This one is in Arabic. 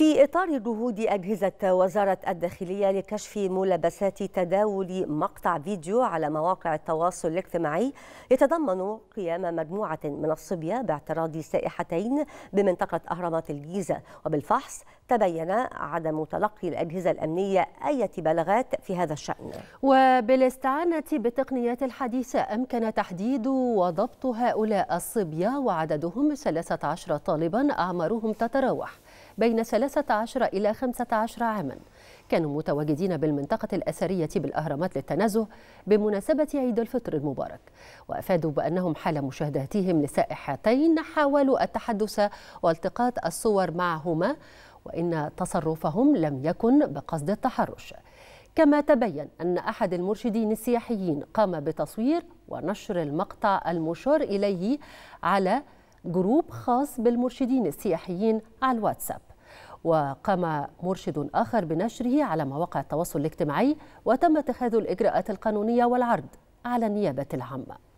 في إطار جهود أجهزة وزارة الداخلية لكشف ملابسات تداول مقطع فيديو على مواقع التواصل الاجتماعي يتضمن قيام مجموعة من الصبية باعتراض سائحتين بمنطقة أهرامات الجيزة وبالفحص تبين عدم تلقي الأجهزة الأمنية أي بلغات في هذا الشأن وبالاستعانة بالتقنيات الحديثة أمكن تحديد وضبط هؤلاء الصبية وعددهم 13 طالبا أعمارهم تتراوح بين 13 إلى 15 عاماً كانوا متواجدين بالمنطقة الأثرية بالأهرامات للتنزه بمناسبة عيد الفطر المبارك وأفادوا بأنهم حال مشاهداتهم لسائحتين حاولوا التحدث والتقاط الصور معهما وإن تصرفهم لم يكن بقصد التحرش كما تبين أن أحد المرشدين السياحيين قام بتصوير ونشر المقطع المشار إليه على جروب خاص بالمرشدين السياحيين على الواتساب وقام مرشد آخر بنشره على مواقع التواصل الاجتماعي وتم اتخاذ الإجراءات القانونية والعرض على النيابة العامة